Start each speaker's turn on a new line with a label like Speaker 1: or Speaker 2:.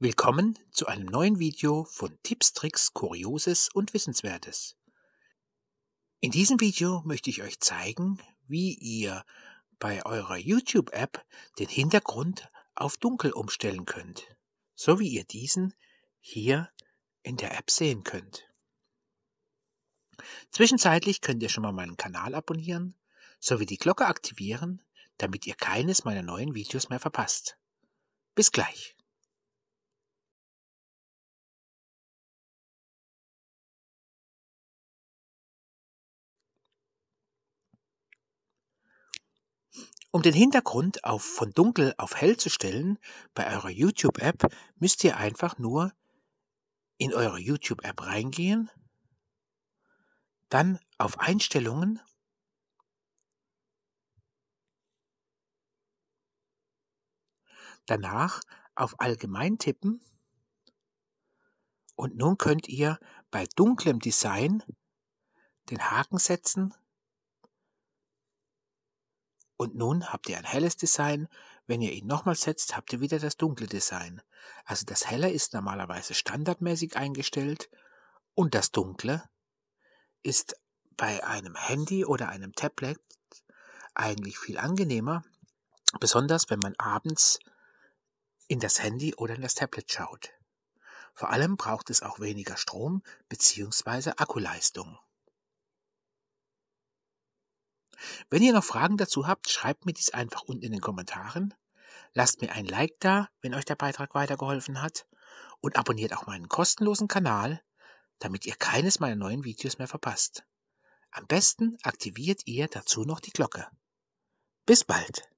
Speaker 1: Willkommen zu einem neuen Video von Tipps, Tricks, Kurioses und Wissenswertes. In diesem Video möchte ich euch zeigen, wie ihr bei eurer YouTube-App den Hintergrund auf dunkel umstellen könnt, so wie ihr diesen hier in der App sehen könnt. Zwischenzeitlich könnt ihr schon mal meinen Kanal abonnieren sowie die Glocke aktivieren, damit ihr keines meiner neuen Videos mehr verpasst. Bis gleich. Um den Hintergrund auf von dunkel auf hell zu stellen, bei eurer YouTube-App müsst ihr einfach nur in eure YouTube-App reingehen, dann auf Einstellungen danach auf Allgemein tippen und nun könnt ihr bei dunklem Design den Haken setzen und nun habt ihr ein helles Design. Wenn ihr ihn nochmal setzt, habt ihr wieder das dunkle Design. Also das helle ist normalerweise standardmäßig eingestellt und das dunkle ist bei einem Handy oder einem Tablet eigentlich viel angenehmer, besonders wenn man abends in das Handy oder in das Tablet schaut. Vor allem braucht es auch weniger Strom bzw. Akkuleistung. Wenn ihr noch Fragen dazu habt, schreibt mir dies einfach unten in den Kommentaren. Lasst mir ein Like da, wenn euch der Beitrag weitergeholfen hat. Und abonniert auch meinen kostenlosen Kanal, damit ihr keines meiner neuen Videos mehr verpasst. Am besten aktiviert ihr dazu noch die Glocke. Bis bald!